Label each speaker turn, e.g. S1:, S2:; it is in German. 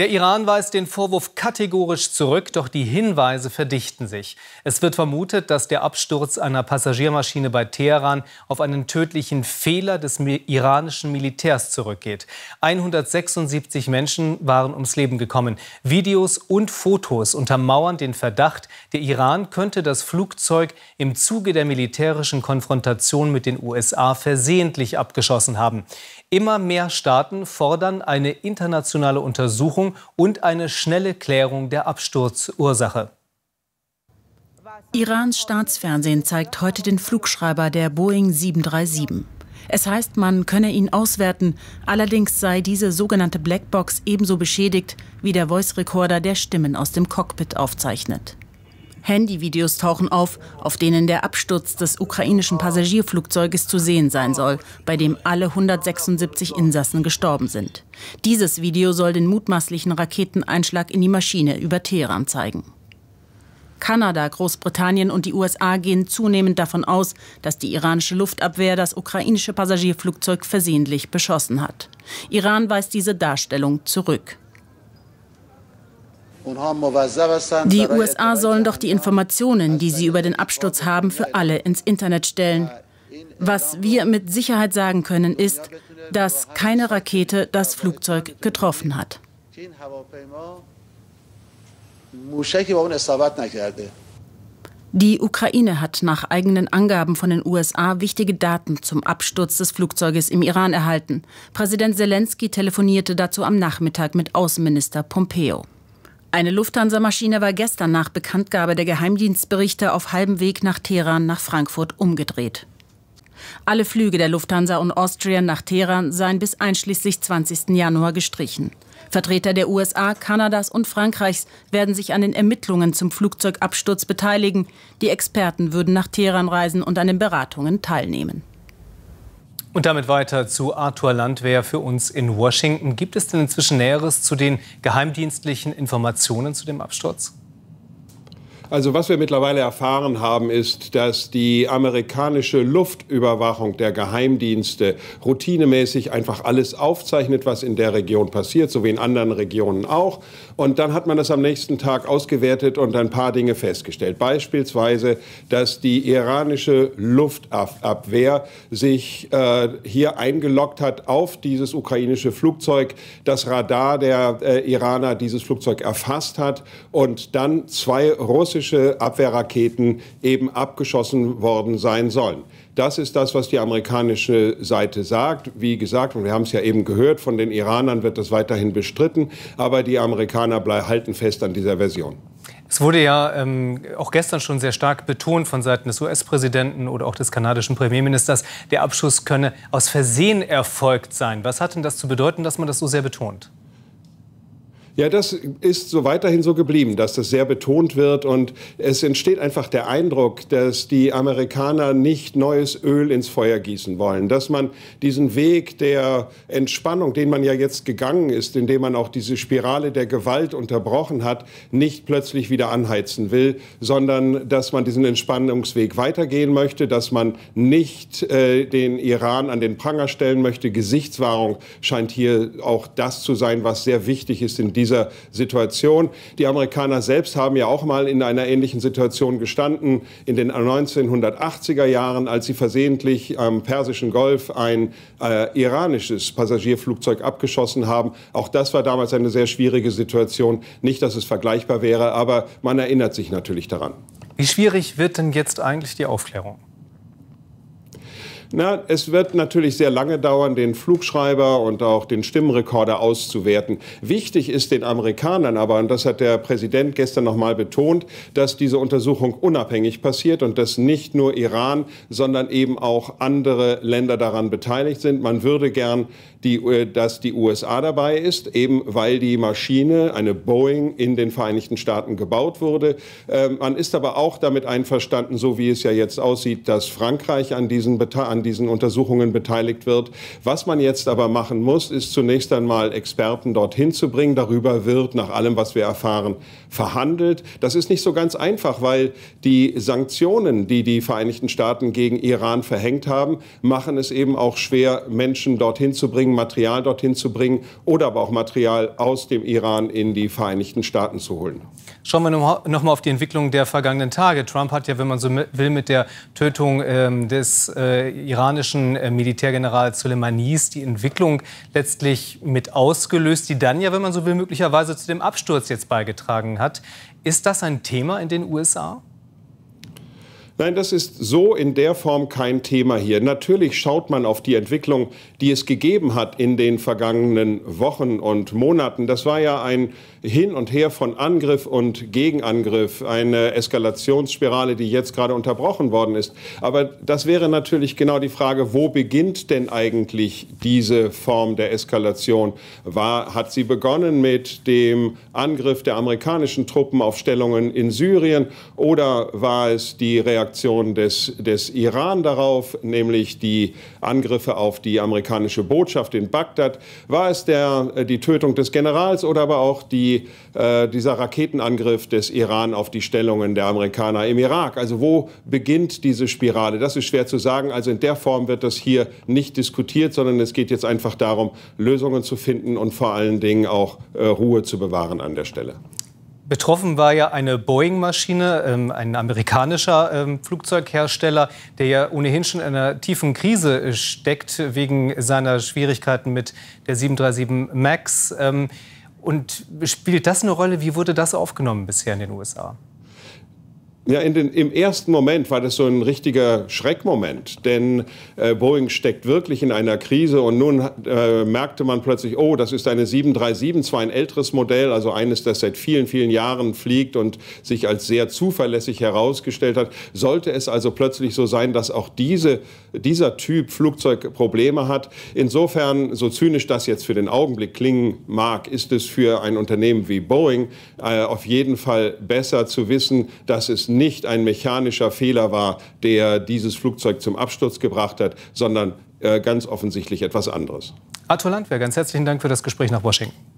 S1: Der Iran weist den Vorwurf kategorisch zurück, doch die Hinweise verdichten sich. Es wird vermutet, dass der Absturz einer Passagiermaschine bei Teheran auf einen tödlichen Fehler des iranischen Militärs zurückgeht. 176 Menschen waren ums Leben gekommen. Videos und Fotos untermauern den Verdacht, der Iran könnte das Flugzeug im Zuge der militärischen Konfrontation mit den USA versehentlich abgeschossen haben. Immer mehr Staaten fordern eine internationale Untersuchung Untersuchung und eine schnelle Klärung der Absturzursache.
S2: Irans Staatsfernsehen zeigt heute den Flugschreiber der Boeing 737. Es heißt, man könne ihn auswerten, allerdings sei diese sogenannte Blackbox ebenso beschädigt, wie der Voice Recorder der Stimmen aus dem Cockpit aufzeichnet. Handyvideos tauchen auf, auf denen der Absturz des ukrainischen Passagierflugzeuges zu sehen sein soll, bei dem alle 176 Insassen gestorben sind. Dieses Video soll den mutmaßlichen Raketeneinschlag in die Maschine über Teheran zeigen. Kanada, Großbritannien und die USA gehen zunehmend davon aus, dass die iranische Luftabwehr das ukrainische Passagierflugzeug versehentlich beschossen hat. Iran weist diese Darstellung zurück. Die USA sollen doch die Informationen, die sie über den Absturz haben, für alle ins Internet stellen. Was wir mit Sicherheit sagen können, ist, dass keine Rakete das Flugzeug getroffen hat. Die Ukraine hat nach eigenen Angaben von den USA wichtige Daten zum Absturz des Flugzeuges im Iran erhalten. Präsident Zelensky telefonierte dazu am Nachmittag mit Außenminister Pompeo. Eine Lufthansa-Maschine war gestern nach Bekanntgabe der Geheimdienstberichte auf halbem Weg nach Teheran nach Frankfurt umgedreht. Alle Flüge der Lufthansa und Austrian nach Teheran seien bis einschließlich 20. Januar gestrichen. Vertreter der USA, Kanadas und Frankreichs werden sich an den Ermittlungen zum Flugzeugabsturz beteiligen. Die Experten würden nach Teheran reisen und an den Beratungen teilnehmen.
S1: Und damit weiter zu Arthur Landwehr für uns in Washington. Gibt es denn inzwischen Näheres zu den geheimdienstlichen Informationen zu dem Absturz?
S3: Also was wir mittlerweile erfahren haben, ist, dass die amerikanische Luftüberwachung der Geheimdienste routinemäßig einfach alles aufzeichnet, was in der Region passiert, so wie in anderen Regionen auch. Und dann hat man das am nächsten Tag ausgewertet und ein paar Dinge festgestellt. Beispielsweise, dass die iranische Luftabwehr sich äh, hier eingeloggt hat auf dieses ukrainische Flugzeug, das Radar der äh, Iraner dieses Flugzeug erfasst hat und dann zwei russische ballistische Abwehrraketen eben abgeschossen worden sein sollen. Das ist das, was die amerikanische Seite sagt. Wie gesagt, und wir haben es ja eben gehört, von den Iranern wird das weiterhin bestritten, aber die Amerikaner halten fest an dieser Version.
S1: Es wurde ja ähm, auch gestern schon sehr stark betont von Seiten des US-Präsidenten oder auch des kanadischen Premierministers, der Abschuss könne aus Versehen erfolgt sein. Was hat denn das zu bedeuten, dass man das so sehr betont?
S3: Ja, das ist so weiterhin so geblieben, dass das sehr betont wird und es entsteht einfach der Eindruck, dass die Amerikaner nicht neues Öl ins Feuer gießen wollen, dass man diesen Weg der Entspannung, den man ja jetzt gegangen ist, indem man auch diese Spirale der Gewalt unterbrochen hat, nicht plötzlich wieder anheizen will, sondern dass man diesen Entspannungsweg weitergehen möchte, dass man nicht äh, den Iran an den Pranger stellen möchte. Gesichtswahrung scheint hier auch das zu sein, was sehr wichtig ist in dieser Situation. Die Amerikaner selbst haben ja auch mal in einer ähnlichen Situation gestanden, in den 1980er Jahren, als sie versehentlich am Persischen Golf ein äh, iranisches Passagierflugzeug abgeschossen haben. Auch das war damals eine sehr schwierige Situation. Nicht, dass es vergleichbar wäre, aber man erinnert sich natürlich daran.
S1: Wie schwierig wird denn jetzt eigentlich die Aufklärung?
S3: Na, es wird natürlich sehr lange dauern, den Flugschreiber und auch den Stimmrekorder auszuwerten. Wichtig ist den Amerikanern aber, und das hat der Präsident gestern nochmal betont, dass diese Untersuchung unabhängig passiert und dass nicht nur Iran, sondern eben auch andere Länder daran beteiligt sind. Man würde gern, die, äh, dass die USA dabei ist, eben weil die Maschine, eine Boeing, in den Vereinigten Staaten gebaut wurde. Äh, man ist aber auch damit einverstanden, so wie es ja jetzt aussieht, dass Frankreich an diesen, an an diesen Untersuchungen beteiligt wird. Was man jetzt aber machen muss, ist zunächst einmal Experten dorthin zu bringen. Darüber wird nach allem, was wir erfahren, verhandelt. Das ist nicht so ganz einfach, weil die Sanktionen, die die Vereinigten Staaten gegen Iran verhängt haben, machen es eben auch schwer, Menschen dorthin zu bringen, Material dorthin zu bringen oder aber auch Material aus dem Iran in die Vereinigten Staaten zu holen.
S1: Schauen wir nochmal auf die Entwicklung der vergangenen Tage. Trump hat ja, wenn man so will, mit der Tötung ähm, des äh, iranischen äh, Militärgenerals Soleimanis die Entwicklung letztlich mit ausgelöst, die dann ja, wenn man so will, möglicherweise zu dem Absturz jetzt beigetragen hat. Ist das ein Thema in den USA?
S3: Nein, das ist so in der Form kein Thema hier. Natürlich schaut man auf die Entwicklung, die es gegeben hat in den vergangenen Wochen und Monaten. Das war ja ein Hin und Her von Angriff und Gegenangriff, eine Eskalationsspirale, die jetzt gerade unterbrochen worden ist. Aber das wäre natürlich genau die Frage, wo beginnt denn eigentlich diese Form der Eskalation? War, hat sie begonnen mit dem Angriff der amerikanischen Truppen auf Stellungen in Syrien oder war es die Reaktion Reaktion des, des Iran darauf, nämlich die Angriffe auf die amerikanische Botschaft in Bagdad? War es der, äh, die Tötung des Generals oder aber auch die, äh, dieser Raketenangriff des Iran auf die Stellungen der Amerikaner im Irak? Also wo beginnt diese Spirale? Das ist schwer zu sagen. Also in der Form wird das hier nicht diskutiert, sondern es geht jetzt einfach darum, Lösungen zu finden und vor allen Dingen auch äh, Ruhe zu bewahren an der Stelle.
S1: Betroffen war ja eine Boeing-Maschine, ähm, ein amerikanischer ähm, Flugzeughersteller, der ja ohnehin schon in einer tiefen Krise äh, steckt wegen seiner Schwierigkeiten mit der 737 MAX. Ähm, und spielt das eine Rolle? Wie wurde das aufgenommen bisher in den USA?
S3: Ja, den, im ersten Moment war das so ein richtiger Schreckmoment, denn äh, Boeing steckt wirklich in einer Krise und nun äh, merkte man plötzlich, oh, das ist eine 737, zwar ein älteres Modell, also eines, das seit vielen, vielen Jahren fliegt und sich als sehr zuverlässig herausgestellt hat. Sollte es also plötzlich so sein, dass auch diese, dieser Typ Flugzeug Probleme hat? Insofern, so zynisch das jetzt für den Augenblick klingen mag, ist es für ein Unternehmen wie Boeing äh, auf jeden Fall besser zu wissen, dass es nicht ein mechanischer Fehler war, der dieses Flugzeug zum Absturz gebracht hat, sondern äh, ganz offensichtlich etwas anderes.
S1: Arthur Landwehr, ganz herzlichen Dank für das Gespräch nach Washington.